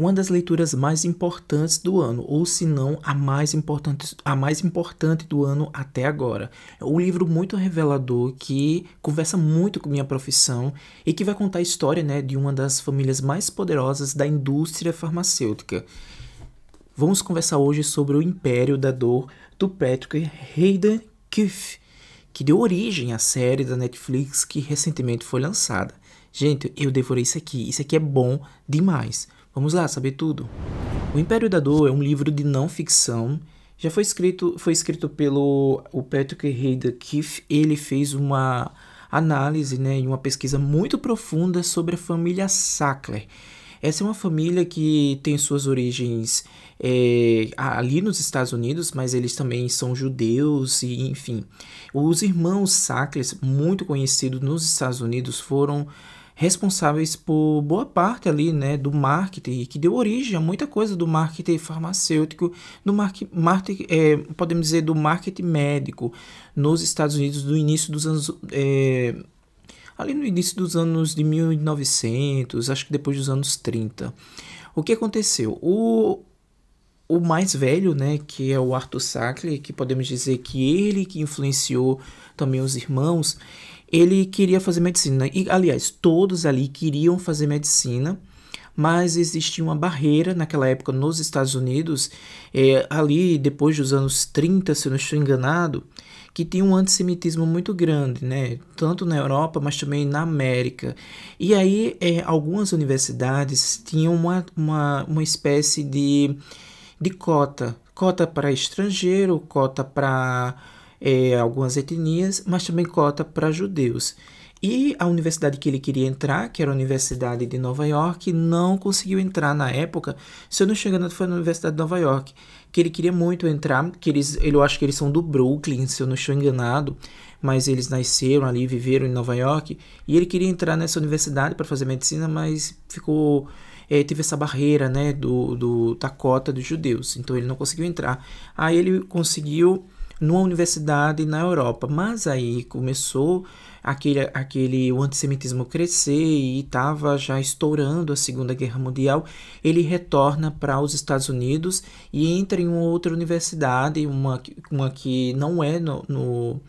uma das leituras mais importantes do ano, ou se não a mais importante, a mais importante do ano até agora. É um livro muito revelador que conversa muito com minha profissão e que vai contar a história, né, de uma das famílias mais poderosas da indústria farmacêutica. Vamos conversar hoje sobre o Império da Dor do Patrick Hayden Kiff, que deu origem à série da Netflix que recentemente foi lançada. Gente, eu devorei isso aqui. Isso aqui é bom demais. Vamos lá, saber tudo. O Império da Dor é um livro de não ficção. Já foi escrito, foi escrito pelo o Patrick Hayden Keith. Ele fez uma análise né, e uma pesquisa muito profunda sobre a família Sackler. Essa é uma família que tem suas origens é, ali nos Estados Unidos, mas eles também são judeus e enfim. Os irmãos Sackler, muito conhecidos nos Estados Unidos, foram responsáveis por boa parte ali, né, do marketing, que deu origem a muita coisa do marketing farmacêutico, do marketing, é, podemos dizer, do marketing médico nos Estados Unidos do início dos anos... É, ali no início dos anos de 1900, acho que depois dos anos 30. O que aconteceu? O, o mais velho, né, que é o Arthur Sackler que podemos dizer que ele que influenciou também os irmãos, ele queria fazer medicina. Né? E, aliás, todos ali queriam fazer medicina, mas existia uma barreira naquela época nos Estados Unidos, é, ali depois dos anos 30, se eu não estou enganado, que tinha um antissemitismo muito grande, né? tanto na Europa, mas também na América. E aí, é, algumas universidades tinham uma, uma, uma espécie de, de cota: cota para estrangeiro, cota para é, algumas etnias, mas também cota para judeus. E a universidade que ele queria entrar, que era a Universidade de Nova York, não conseguiu entrar na época. Se eu não chegando, foi na Universidade de Nova York, que ele queria muito entrar, que eles, eu acho que eles são do Brooklyn, se eu não estou enganado, mas eles nasceram ali, viveram em Nova York, e ele queria entrar nessa universidade para fazer medicina, mas ficou é, teve essa barreira né, do, do, da cota dos judeus, então ele não conseguiu entrar. Aí ele conseguiu numa universidade na Europa. Mas aí começou aquele, aquele o antissemitismo crescer e estava já estourando a Segunda Guerra Mundial, ele retorna para os Estados Unidos e entra em uma outra universidade, uma, uma que não é no, no,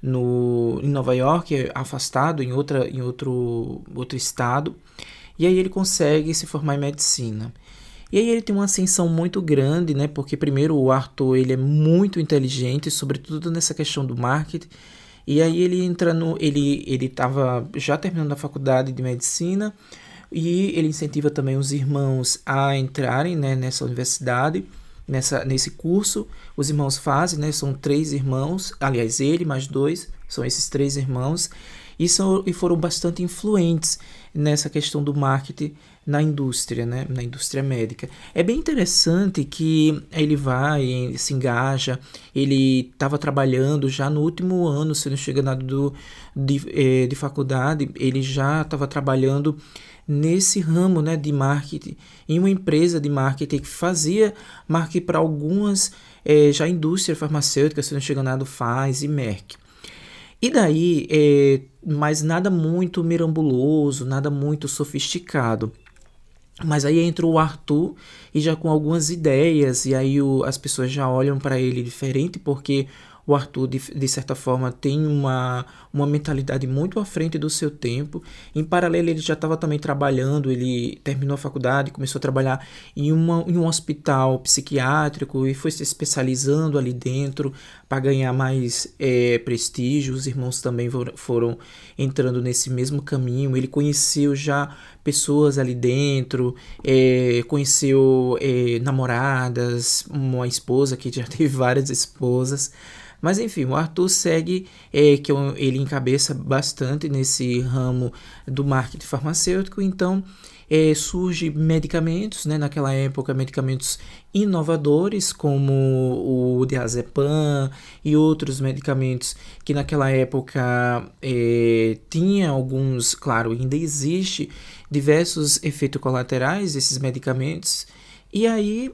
no em Nova York, é afastado em, outra, em outro, outro estado, e aí ele consegue se formar em medicina. E aí ele tem uma ascensão muito grande, né? Porque primeiro o Arthur, ele é muito inteligente, sobretudo nessa questão do marketing. E aí ele entra no ele ele já terminando a faculdade de medicina e ele incentiva também os irmãos a entrarem, né, nessa universidade nessa, nesse curso. Os irmãos fazem, né? São três irmãos, aliás, ele mais dois, são esses três irmãos, e, são, e foram bastante influentes nessa questão do marketing na indústria, né, na indústria médica. É bem interessante que ele vai, se engaja, ele estava trabalhando já no último ano, sendo chegado do, de, eh, de faculdade, ele já estava trabalhando nesse ramo né, de marketing, em uma empresa de marketing que fazia marketing para algumas, eh, já indústria farmacêutica, sendo chegado chega nada, faz e Merck. E daí, é mas nada muito mirambuloso, nada muito sofisticado. Mas aí entra o Arthur e já com algumas ideias, e aí o, as pessoas já olham para ele diferente, porque o Arthur, de, de, certa forma, tem uma, uma mentalidade muito à frente do seu tempo. Em paralelo, ele já estava também trabalhando, ele terminou a faculdade, começou a trabalhar em, uma, em um hospital psiquiátrico e foi se especializando ali dentro para ganhar mais é, prestígio. Os irmãos também foram entrando nesse mesmo caminho. Ele conheceu já pessoas ali dentro, é, conheceu é, namoradas, uma esposa que já teve várias esposas. Mas enfim, o Arthur segue, é, que ele encabeça bastante nesse ramo do marketing farmacêutico, então é, surge medicamentos, né, naquela época medicamentos inovadores como o diazepam e outros medicamentos que naquela época é, tinha alguns, claro, ainda existe diversos efeitos colaterais esses medicamentos e aí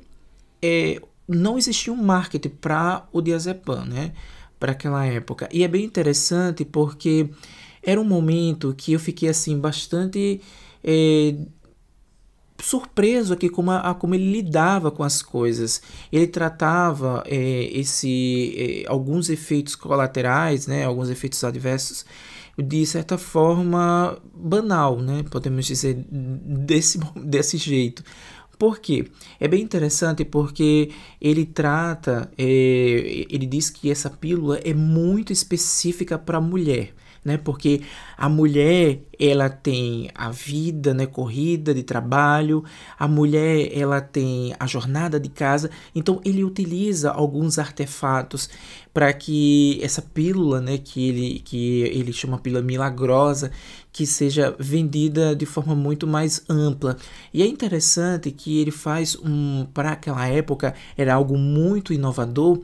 é, não existia um marketing para o diazepam, né? Para aquela época. E é bem interessante porque era um momento que eu fiquei assim bastante é, surpreso aqui como, a, como ele lidava com as coisas. Ele tratava é, esse é, alguns efeitos colaterais, né? Alguns efeitos adversos de certa forma banal, né? Podemos dizer desse, desse jeito. Por quê? É bem interessante porque ele trata, é, ele diz que essa pílula é muito específica para a mulher né? Porque a mulher, ela tem a vida, né, corrida de trabalho, a mulher, ela tem a jornada de casa. Então ele utiliza alguns artefatos para que essa pílula, né, que ele que ele chama pílula milagrosa, que seja vendida de forma muito mais ampla. E é interessante que ele faz um para aquela época era algo muito inovador.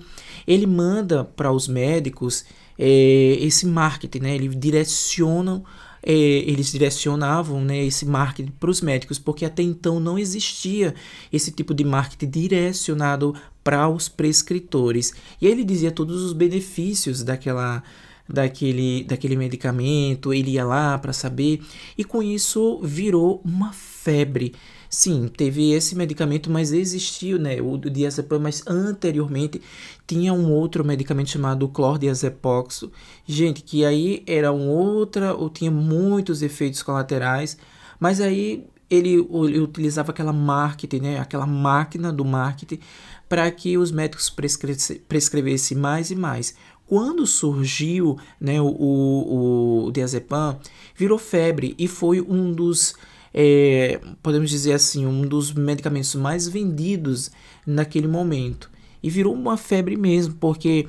Ele manda para os médicos é, esse marketing, né? Eles direcionam é, eles direcionavam né, esse marketing para os médicos, porque até então não existia esse tipo de marketing direcionado para os prescritores. E ele dizia todos os benefícios daquela, daquele, daquele medicamento, ele ia lá para saber, e com isso virou uma febre. Sim, teve esse medicamento, mas existiu, né, o diazepam, mas anteriormente tinha um outro medicamento chamado clordiazepoxo. Gente, que aí era um outra, ou tinha muitos efeitos colaterais, mas aí ele, ele utilizava aquela marketing, né, aquela máquina do marketing para que os médicos prescre prescrevessem mais e mais quando surgiu né, o, o, o diazepam, virou febre e foi um dos é, podemos dizer assim, um dos medicamentos mais vendidos naquele momento. E virou uma febre mesmo, porque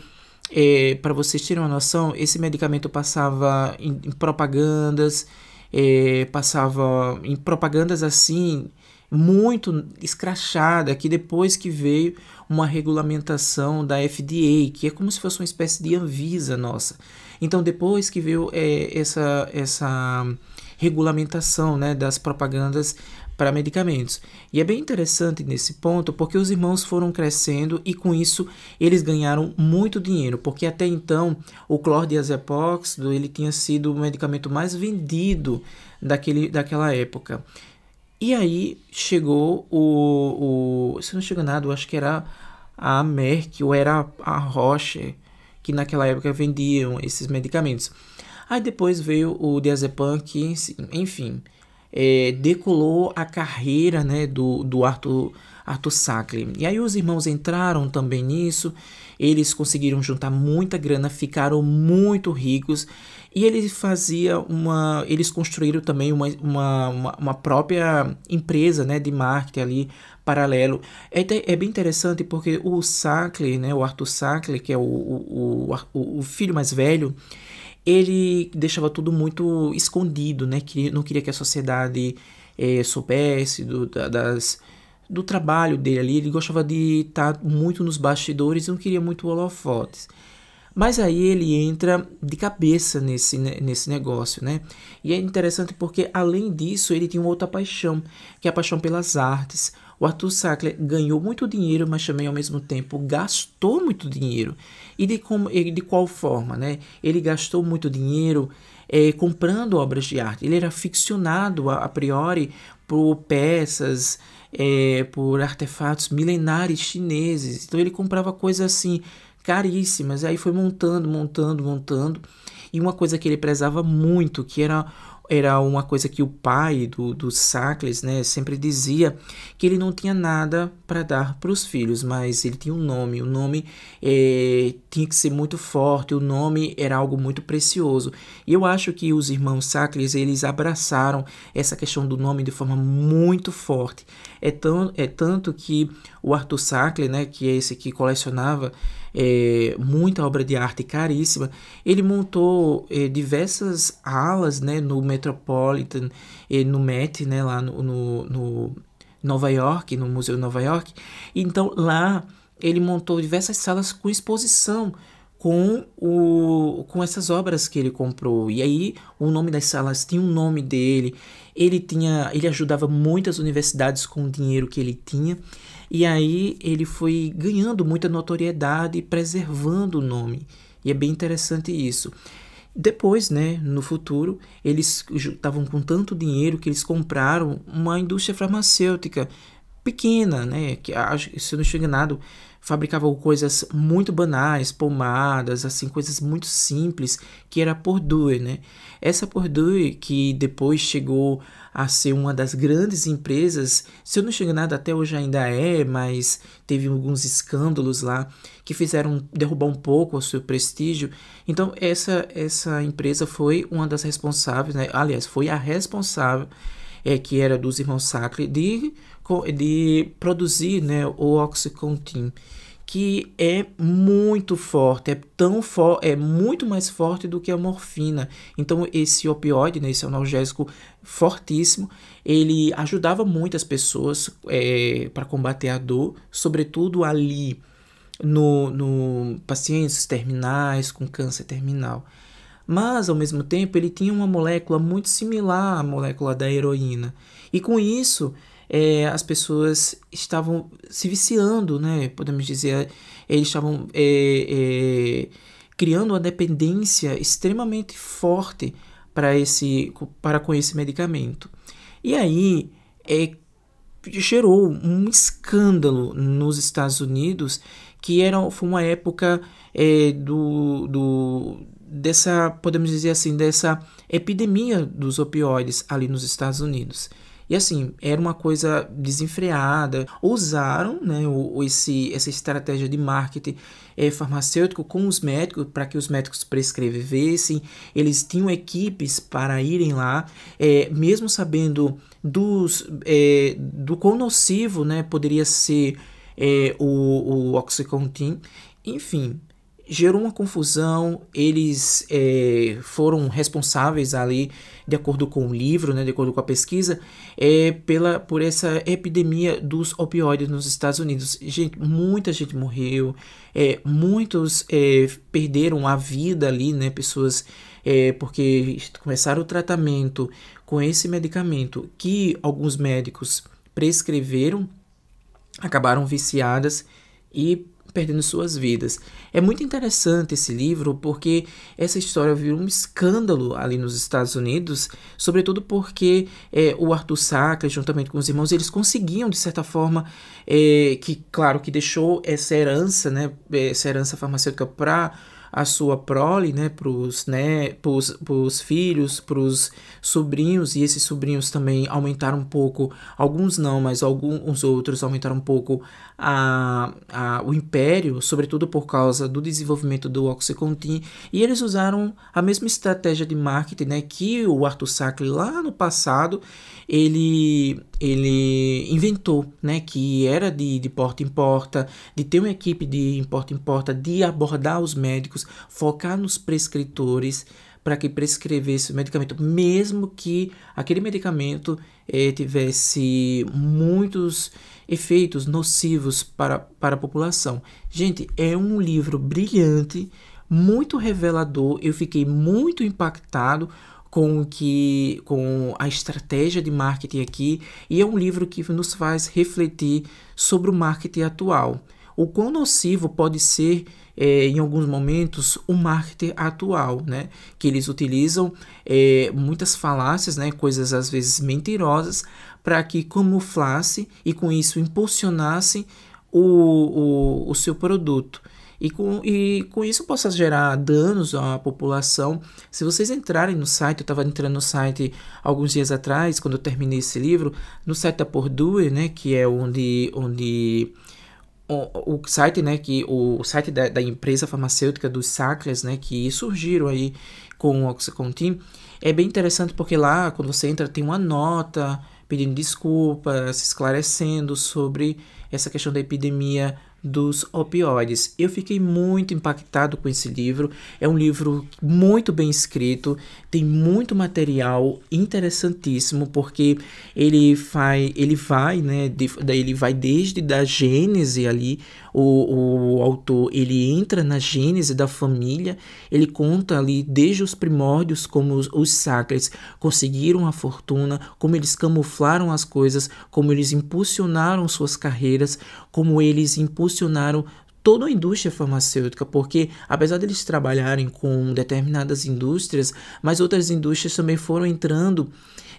é, para vocês terem uma noção, esse medicamento passava em, em propagandas, é, passava em propagandas assim muito escrachada que depois que veio uma regulamentação da FDA, que é como se fosse uma espécie de Anvisa nossa. Então, depois que veio é, essa, essa regulamentação né, das propagandas para medicamentos. E é bem interessante nesse ponto porque os irmãos foram crescendo e com isso eles ganharam muito dinheiro, porque até então o clordiazepox ele tinha sido o medicamento mais vendido daquele, daquela época. E aí chegou o, o. Se não chegou nada, eu acho que era a Merck ou era a Roche, que naquela época vendiam esses medicamentos. Aí depois veio o diazepam, que, enfim, é, decolou a carreira né, do, do Arthur, Arthur Sackley. E aí os irmãos entraram também nisso, eles conseguiram juntar muita grana, ficaram muito ricos e eles fazia uma, eles construíram também uma, uma, uma própria empresa né, de marketing ali paralelo. É, é bem interessante porque o Sackley, né, o Arthur Sackley, que é o, o, o, o filho mais velho, ele deixava tudo muito escondido, né? Que não queria que a sociedade é, soubesse do, da, das, do trabalho dele ali. Ele gostava de estar tá muito nos bastidores, não queria muito holofotes. Mas aí ele entra de cabeça nesse, né, nesse negócio, né? E é interessante porque, além disso, ele tinha uma outra paixão, que é a paixão pelas artes. O Arthur Sackler ganhou muito dinheiro, mas também ao mesmo tempo gastou muito dinheiro. E de, como, de qual forma, né? Ele gastou muito dinheiro é, comprando obras de arte. Ele era aficionado a, a priori por peças, é, por artefatos milenares chineses. Então ele comprava coisas assim caríssimas. E aí foi montando, montando, montando. E uma coisa que ele prezava muito, que era era uma coisa que o pai do, do Sacles né, sempre dizia que ele não tinha nada para dar para os filhos, mas ele tinha um nome. O nome é, tinha que ser muito forte, o nome era algo muito precioso. E eu acho que os irmãos Sacles eles abraçaram essa questão do nome de forma muito forte. É, tão, é tanto que o Arthur Sackler, né, que é esse que colecionava é, muita obra de arte caríssima, ele montou é, diversas alas né, no Metropolitan, é, no Met, né, lá no, no, no Nova York, no Museu de Nova York. Então lá ele montou diversas salas com exposição com, o, com essas obras que ele comprou. E aí, o nome das salas tinha o um nome dele. Ele tinha, ele ajudava muitas universidades com o dinheiro que ele tinha. E aí ele foi ganhando muita notoriedade e preservando o nome. E é bem interessante isso. Depois, né, no futuro, eles estavam com tanto dinheiro que eles compraram uma indústria farmacêutica pequena, né? Que se não estou enganado, fabricavam coisas muito banais, pomadas, assim, coisas muito simples, que era a Pordue, né? Essa Pordue que depois chegou a ser uma das grandes empresas, se eu não estou enganado, até hoje ainda é, mas teve alguns escândalos lá que fizeram derrubar um pouco o seu prestígio. Então, essa essa empresa foi uma das responsáveis, né? Aliás, foi a responsável é, que era dos irmãos Sacre, de, de produzir né, o Oxycontin, que é muito forte, é tão for, é muito mais forte do que a morfina. Então esse opioide, né, esse analgésico fortíssimo, ele ajudava muitas pessoas é, para combater a dor, sobretudo ali no, no pacientes terminais com câncer terminal mas ao mesmo tempo ele tinha uma molécula muito similar à molécula da heroína. E com isso, é, as pessoas estavam se viciando, né? Podemos dizer, eles estavam é, é, criando uma dependência extremamente forte para esse, para com esse medicamento. E aí é, gerou um escândalo nos Estados Unidos, que era foi uma época é, do, do dessa, podemos dizer assim, dessa epidemia dos opioides ali nos Estados Unidos. E assim, era uma coisa desenfreada. Usaram né, o, esse, essa estratégia de marketing é, farmacêutico com os médicos, para que os médicos prescrevessem. Eles tinham equipes para irem lá, é, mesmo sabendo dos, é, do quão nocivo né, poderia ser o, o Oxycontin. Enfim, gerou uma confusão. Eles é, foram responsáveis ali, de acordo com o livro, né, de acordo com a pesquisa, é, pela, por essa epidemia dos opioides nos Estados Unidos. Gente, muita gente morreu, é, muitos perderam a vida ali, né, pessoas porque começaram o tratamento com esse medicamento que alguns médicos prescreveram, acabaram viciadas e perdendo suas vidas. É muito interessante esse livro porque essa história virou um escândalo ali nos Estados Unidos, sobretudo porque é, o Arthur Sacres, juntamente com os irmãos, eles conseguiam, de certa forma, é, que, claro, que deixou essa herança, né, essa herança farmacêutica para a sua prole, né, para os né, pros, pros filhos, para os sobrinhos, e esses sobrinhos também aumentaram um pouco, alguns não, mas alguns outros aumentaram um pouco a, a, o império, sobretudo por causa do desenvolvimento do Oxycontin, e eles usaram a mesma estratégia de marketing né, que o Arthur Sackler lá no passado, ele ele inventou, né, que era de, de porta em porta, de ter uma equipe de porta em porta, de abordar os médicos, focar nos prescritores para que prescrevesse o medicamento, mesmo que aquele medicamento eh, tivesse muitos efeitos nocivos para, para a população. Gente, é um livro brilhante, muito revelador, eu fiquei muito impactado com que com a estratégia de marketing aqui e é um livro que nos faz refletir sobre o marketing atual. O quão nocivo pode ser é, em alguns momentos o marketing atual, né? Que eles utilizam é, muitas falácias, né? Coisas às vezes mentirosas para que camuflasse e com isso impulsionasse o, o, o seu produto. E com, e com isso possa gerar danos à população. Se vocês entrarem no site, eu estava entrando no site alguns dias atrás, quando eu terminei esse livro, no site da Pordue, né, que é onde, onde o, o site, né, que o site da, da empresa farmacêutica dos Sacres, né, que surgiram aí com o Oxycontin, é bem interessante porque lá, quando você entra, tem uma nota pedindo desculpas, se esclarecendo sobre essa questão da epidemia dos opioides. Eu fiquei muito impactado com esse livro. É um livro muito bem escrito, tem muito material interessantíssimo porque ele vai, ele vai, né, de, ele vai desde da gênese ali o, o autor ele entra na gênese da família, ele conta ali desde os primórdios como os, os sacres conseguiram a fortuna, como eles camuflaram as coisas, como eles impulsionaram suas carreiras, como eles impulsionaram toda a indústria farmacêutica, porque apesar deles trabalharem com determinadas indústrias, mas outras indústrias também foram entrando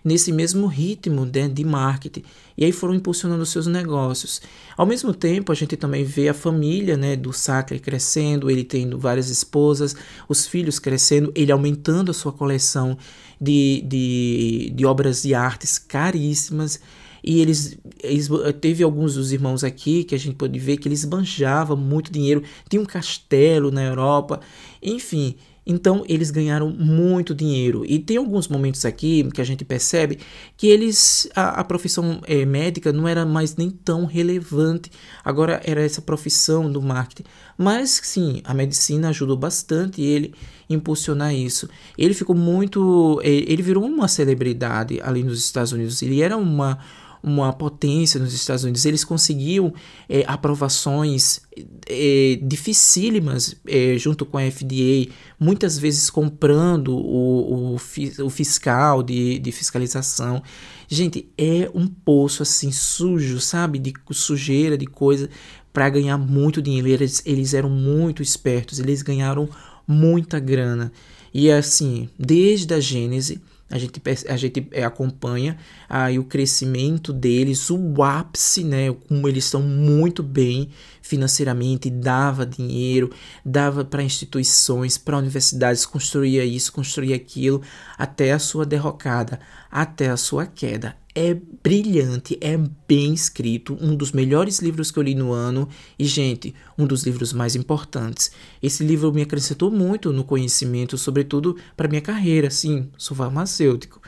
nesse mesmo ritmo de, né, de marketing. E aí foram impulsionando seus negócios. Ao mesmo tempo, a gente também vê a família né, do Sacre crescendo, ele tendo várias esposas, os filhos crescendo, ele aumentando a sua coleção de, de, de obras de artes caríssimas e eles, eles, teve alguns dos irmãos aqui que a gente pode ver que eles banjavam muito dinheiro, tinha um castelo na Europa, enfim, então eles ganharam muito dinheiro. E tem alguns momentos aqui que a gente percebe que eles a, a profissão é, médica não era mais nem tão relevante. Agora era essa profissão do marketing. Mas sim, a medicina ajudou bastante ele impulsionar isso. Ele ficou muito. É, ele virou uma celebridade ali nos Estados Unidos. Ele era uma uma potência nos Estados Unidos, eles conseguiam é, aprovações é, é dificílimas é, junto com a FDA, muitas vezes comprando o, o, o fiscal de, de fiscalização. Gente, é um poço assim sujo, sabe? De sujeira, de coisa, para ganhar muito dinheiro. Eles, eles eram muito espertos, eles ganharam muita grana. E assim, desde a Gênese, a gente, a gente é, acompanha aí o crescimento deles, o ápice, né? Como eles estão muito bem financeiramente, dava dinheiro, dava para instituições, para universidades, construía isso, construía aquilo, até a sua derrocada, até a sua queda. É brilhante, é bem escrito, um dos melhores livros que eu li no ano e, gente, um dos livros mais importantes. Esse livro me acrescentou muito no conhecimento, sobretudo para minha carreira, sim, sou farmacêutico.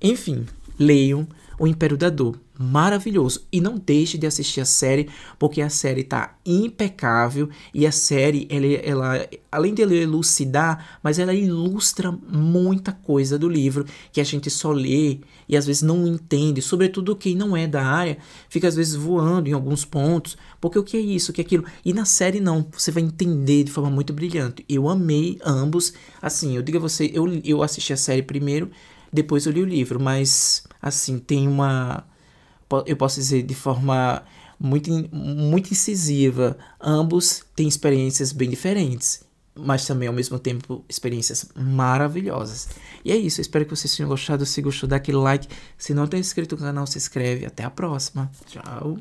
Enfim, leiam o Império da Dor, maravilhoso. E não deixe de assistir a série, porque a série tá impecável e a série, ela, ela além de elucidar, mas ela ilustra muita coisa do livro que a gente só lê e às vezes não entende, sobretudo quem não é da área, fica às vezes voando em alguns pontos, porque o que é isso, o que é aquilo. E na série não, você vai entender de forma muito brilhante. Eu amei ambos, assim, eu digo a você, eu, eu assisti a série primeiro, depois eu li o livro, mas assim, tem uma. Eu posso dizer de forma muito, muito incisiva. Ambos têm experiências bem diferentes, mas também ao mesmo tempo experiências maravilhosas. E é isso, espero que vocês tenham gostado. Se gostou, dá aquele like. Se não tem tá inscrito no canal, se inscreve. Até a próxima. Tchau.